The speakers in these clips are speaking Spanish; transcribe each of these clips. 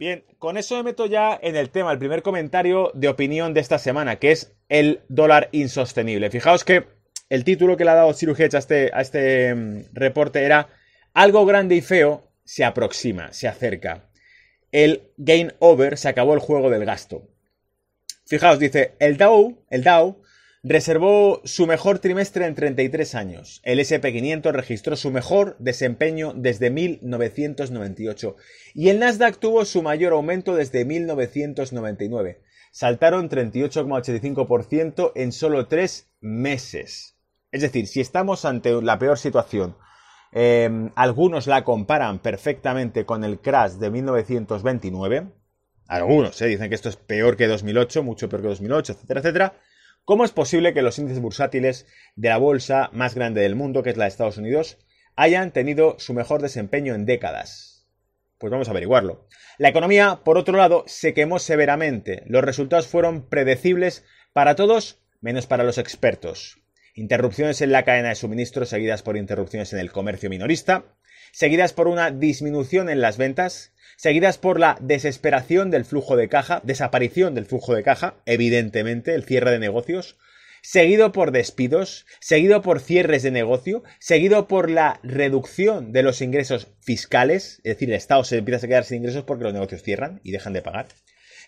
Bien, con eso me meto ya en el tema, el primer comentario de opinión de esta semana, que es el dólar insostenible. Fijaos que el título que le ha dado Ciru a este, a este mm, reporte era Algo grande y feo se aproxima, se acerca. El gain over, se acabó el juego del gasto. Fijaos, dice, el Dow, el Dow Reservó su mejor trimestre en 33 años. El SP500 registró su mejor desempeño desde 1998 y el Nasdaq tuvo su mayor aumento desde 1999. Saltaron 38,85% en solo tres meses. Es decir, si estamos ante la peor situación em, algunos la comparan perfectamente con el crash de 1929. Algunos ¿eh? dicen que esto es peor que 2008, mucho peor que 2008, etcétera, etcétera. ¿Cómo es posible que los índices bursátiles de la bolsa más grande del mundo, que es la de Estados Unidos, hayan tenido su mejor desempeño en décadas? Pues vamos a averiguarlo. La economía, por otro lado, se quemó severamente. Los resultados fueron predecibles para todos menos para los expertos. Interrupciones en la cadena de suministro seguidas por interrupciones en el comercio minorista, seguidas por una disminución en las ventas, seguidas por la desesperación del flujo de caja, desaparición del flujo de caja, evidentemente, el cierre de negocios, seguido por despidos, seguido por cierres de negocio, seguido por la reducción de los ingresos fiscales, es decir, el Estado se empieza a quedar sin ingresos porque los negocios cierran y dejan de pagar,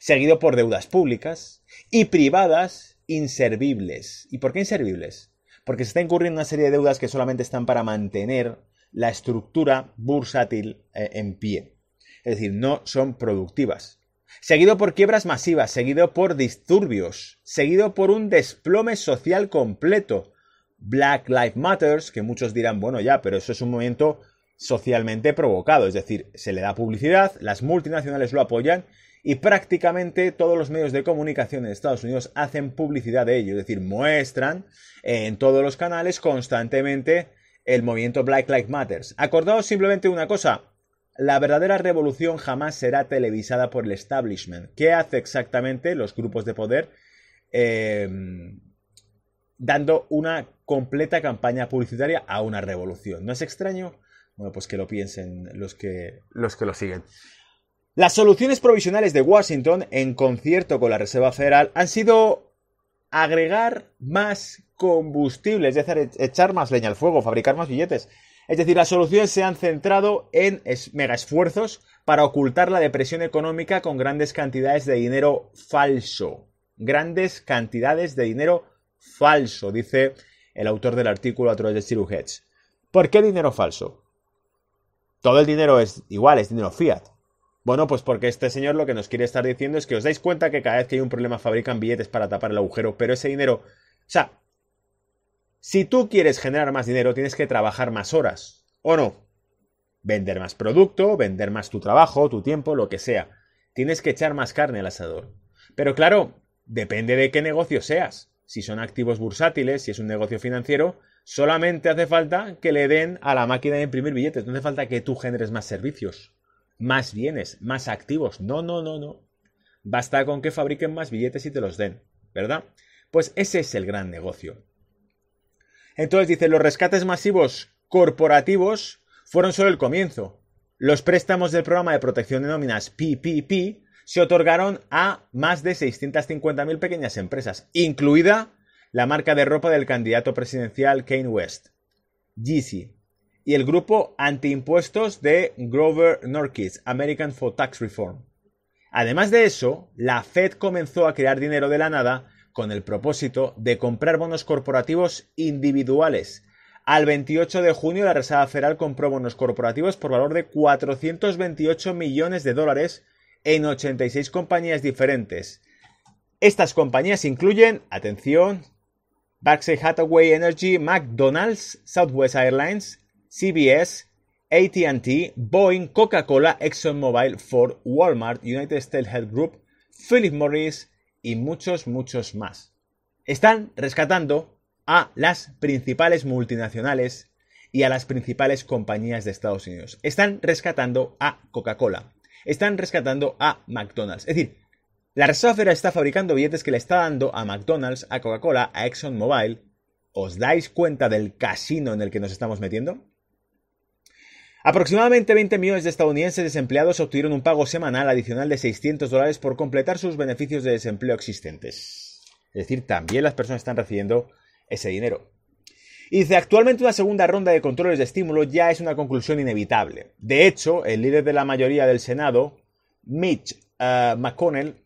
seguido por deudas públicas y privadas inservibles. ¿Y por qué inservibles? Porque se está incurriendo una serie de deudas que solamente están para mantener la estructura bursátil eh, en pie. Es decir, no son productivas. Seguido por quiebras masivas, seguido por disturbios, seguido por un desplome social completo. Black Lives Matters, que muchos dirán, bueno, ya, pero eso es un momento socialmente provocado. Es decir, se le da publicidad, las multinacionales lo apoyan y prácticamente todos los medios de comunicación en Estados Unidos hacen publicidad de ello, es decir, muestran eh, en todos los canales constantemente el movimiento Black Lives Matter. Acordaos simplemente una cosa, la verdadera revolución jamás será televisada por el establishment. ¿Qué hace exactamente los grupos de poder? Em, dando una completa campaña publicitaria a una revolución. ¿No es extraño? Bueno, pues que lo piensen los que, los que lo siguen. Las soluciones provisionales de Washington, en concierto con la Reserva Federal, han sido agregar más combustible, es decir, e-, echar más leña al fuego, fabricar más billetes. Es decir, las soluciones se han centrado en mega esfuerzos para ocultar la depresión económica con grandes cantidades de dinero falso. Grandes cantidades de dinero falso, dice el autor del artículo a través de Siru Hedge. ¿Por qué dinero falso? Todo el dinero es igual, es dinero fiat. Bueno, pues porque este señor lo que nos quiere estar diciendo es que os dais cuenta que cada vez que hay un problema fabrican billetes para tapar el agujero, pero ese dinero... O sea, si tú quieres generar más dinero tienes que trabajar más horas, ¿o no? Vender más producto, vender más tu trabajo, tu tiempo, lo que sea. Tienes que echar más carne al asador. Pero claro, depende de qué negocio seas. Si son activos bursátiles, si es un negocio financiero, solamente hace falta que le den a la máquina de imprimir billetes, no hace falta que tú generes más servicios más bienes, más activos. No, no, no, no. Basta con que fabriquen más billetes y te los den, ¿verdad? Pues ese es el gran negocio. Entonces dice, los rescates masivos corporativos fueron solo el comienzo. Los préstamos del programa de protección de nóminas PPP se otorgaron a más de 650.000 pequeñas empresas, incluida la marca de ropa del candidato presidencial Kane West, Yeezy y el grupo antiimpuestos de Grover Norquist, American for Tax Reform. Además de eso, la Fed comenzó a crear dinero de la nada con el propósito de comprar bonos corporativos individuales. Al 28 de junio, la Reserva Federal compró bonos corporativos por valor de 428 millones de dólares en 86 compañías diferentes. Estas compañías incluyen, atención, Berkshire Hathaway Energy, McDonald's, Southwest Airlines, CBS, AT&T, Boeing, Coca-Cola, ExxonMobil, Ford, Walmart, United States Health Group, Philip Morris y muchos, muchos más. Están rescatando a las principales multinacionales y a las principales compañías de Estados Unidos. Están rescatando a Coca-Cola. Están rescatando a McDonald's. Es decir, la Reserva está fabricando billetes que le está dando a McDonald's, a Coca-Cola, a ExxonMobil. ¿Os dais cuenta del casino en el que nos estamos metiendo? Aproximadamente 20 millones de estadounidenses desempleados obtuvieron un pago semanal adicional de 600 dólares por completar sus beneficios de desempleo existentes. Es decir, también las personas están recibiendo ese dinero. Y dice, actualmente una segunda ronda de controles de estímulo ya es una conclusión inevitable. De hecho, el líder de la mayoría del Senado, Mitch eh, McConnell,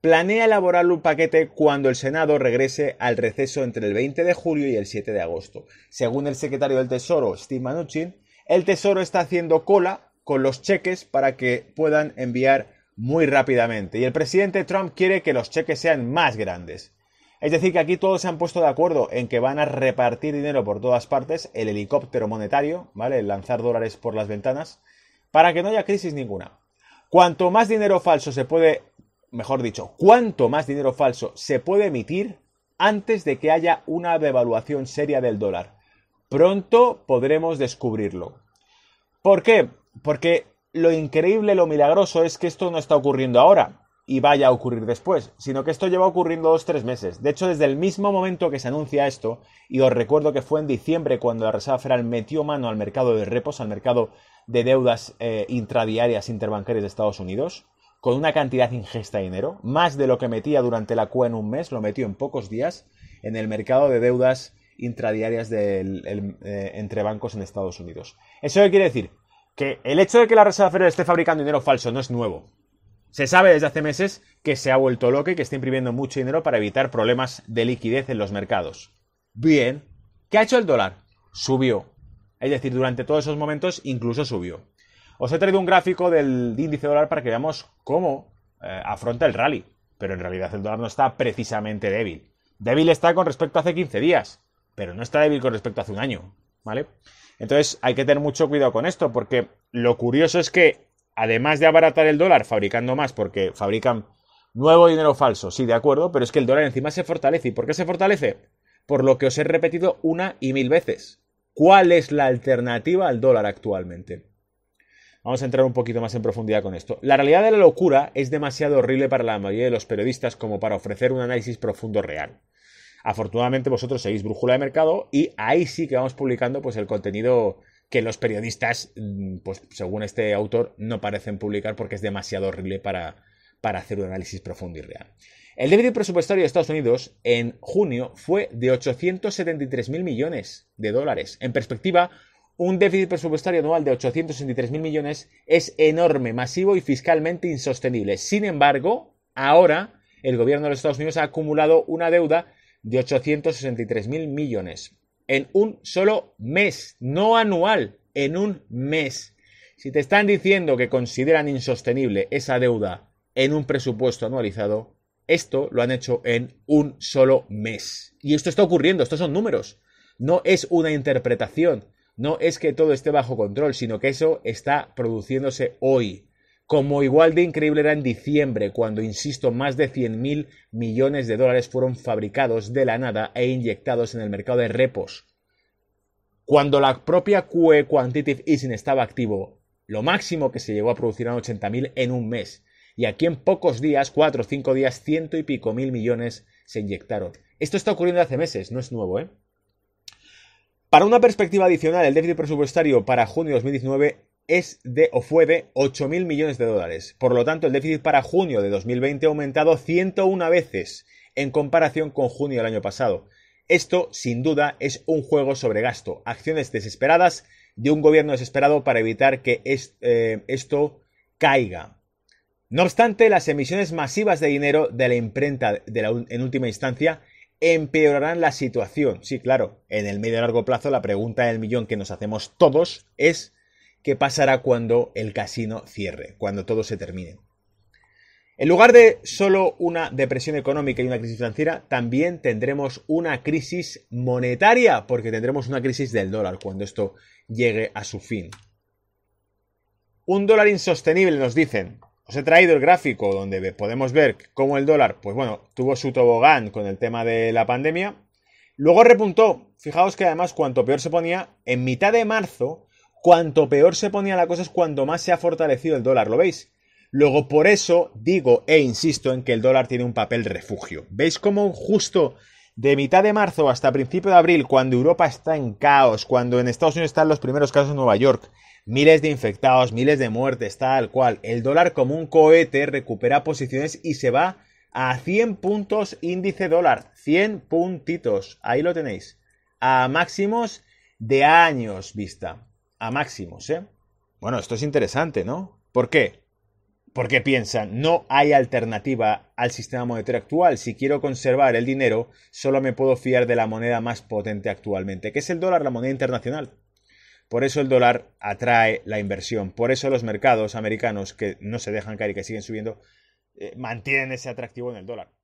planea elaborar un paquete cuando el Senado regrese al receso entre el 20 de julio y el 7 de agosto. Según el secretario del Tesoro, Steve Mnuchin, el Tesoro está haciendo cola con los cheques para que puedan enviar muy rápidamente. Y el presidente Trump quiere que los cheques sean más grandes. Es decir, que aquí todos se han puesto de acuerdo en que van a repartir dinero por todas partes, el helicóptero monetario, ¿vale? El lanzar dólares por las ventanas, para que no haya crisis ninguna. Cuanto más dinero falso se puede, mejor dicho, cuanto más dinero falso se puede emitir antes de que haya una devaluación seria del dólar. Pronto podremos descubrirlo. ¿Por qué? Porque lo increíble, lo milagroso es que esto no está ocurriendo ahora y vaya a ocurrir después, sino que esto lleva ocurriendo dos, tres meses. De hecho, desde el mismo momento que se anuncia esto, y os recuerdo que fue en diciembre cuando la Reserva Federal metió mano al mercado de repos, al mercado de deudas eh, intradiarias interbancarias de Estados Unidos, con una cantidad ingesta de dinero, más de lo que metía durante la CUA en un mes, lo metió en pocos días, en el mercado de deudas intradiarias eh, entre bancos en Estados Unidos. ¿Eso qué quiere decir? Que el hecho de que la Reserva Federal esté fabricando dinero falso no es nuevo. Se sabe desde hace meses que se ha vuelto loco y que está imprimiendo mucho dinero para evitar problemas de liquidez en los mercados. Bien. ¿Qué ha hecho el dólar? Subió. Es decir, durante todos esos momentos incluso subió. Os he traído un gráfico del índice dólar para que veamos cómo eh, afronta el rally. Pero en realidad el dólar no está precisamente débil. Débil está con respecto a hace 15 días pero no está débil con respecto a hace un año, ¿vale? Entonces hay que tener mucho cuidado con esto, porque lo curioso es que, además de abaratar el dólar fabricando más, porque fabrican nuevo dinero falso, sí, de acuerdo, pero es que el dólar encima se fortalece. ¿Y por qué se fortalece? Por lo que os he repetido una y mil veces. ¿Cuál es la alternativa al dólar actualmente? Vamos a entrar un poquito más en profundidad con esto. La realidad de la locura es demasiado horrible para la mayoría de los periodistas como para ofrecer un análisis profundo real. Afortunadamente vosotros seguís Brújula de Mercado y ahí sí que vamos publicando pues el contenido que los periodistas, mm, pues según este autor, no parecen publicar porque es demasiado horrible para, para hacer un análisis profundo y real. El déficit presupuestario de Estados Unidos en junio fue de 873 mil millones de dólares. En perspectiva, un déficit presupuestario anual de mil millones es enorme, masivo y fiscalmente insostenible. Sin embargo, ahora el gobierno de los Estados Unidos ha acumulado una deuda de mil millones en un solo mes, no anual, en un mes. Si te están diciendo que consideran insostenible esa deuda en un presupuesto anualizado, esto lo han hecho en un solo mes. Y esto está ocurriendo, estos son números. No es una interpretación, no es que todo esté bajo control, sino que eso está produciéndose hoy. Como igual de increíble era en diciembre, cuando, insisto, más de 100.000 millones de dólares fueron fabricados de la nada e inyectados en el mercado de repos. Cuando la propia QE Quantitative Easing estaba activo, lo máximo que se llegó a producir eran 80.000 en un mes. Y aquí en pocos días, cuatro o cinco días, ciento y pico mil millones se inyectaron. Esto está ocurriendo hace meses, no es nuevo, ¿eh? Para una perspectiva adicional, el déficit presupuestario para junio de 2019 es de o fue de 8.000 millones de dólares. Por lo tanto, el déficit para junio de 2020 ha aumentado 101 veces en comparación con junio del año pasado. Esto, sin duda, es un juego sobre gasto, acciones desesperadas de un gobierno desesperado para evitar que eh, esto caiga. No obstante, las emisiones masivas de dinero de la imprenta en última instancia empeorarán la situación. Sí, claro, en el medio y largo plazo la pregunta del millón que nos hacemos todos es ¿Qué pasará cuando el casino cierre, cuando todo se termine. En lugar de solo una depresión económica y una crisis financiera, también tendremos una crisis monetaria, porque tendremos una crisis del dólar cuando esto llegue a su fin. Un dólar insostenible, nos dicen. Os he traído el gráfico donde podemos ver cómo el dólar, pues bueno, tuvo su tobogán con el tema de la pandemia. Luego repuntó. Fijaos que además, cuanto peor se ponía, en mitad de marzo Cuanto peor se ponía la cosa es cuando más se ha fortalecido el dólar, ¿lo veis? Luego, por eso digo e insisto en que el dólar tiene un papel refugio. ¿Veis cómo justo de mitad de marzo hasta principio de abril, cuando Europa está en caos, cuando en Estados Unidos están los primeros casos en Nueva York, miles de infectados, miles de muertes, tal cual, el dólar como un cohete recupera posiciones y se va a 100 puntos índice dólar, 100 puntitos, ahí lo tenéis, a máximos de años vista a máximos, ¿eh? Bueno, esto es interesante, ¿no? ¿Por qué? Porque piensan, no hay alternativa al sistema monetario actual. Si quiero conservar el dinero, solo me puedo fiar de la moneda más potente actualmente, que es el dólar, la moneda internacional. Por eso el dólar atrae la inversión. Por eso los mercados americanos, que no se dejan caer y que siguen subiendo, eh, mantienen ese atractivo en el dólar.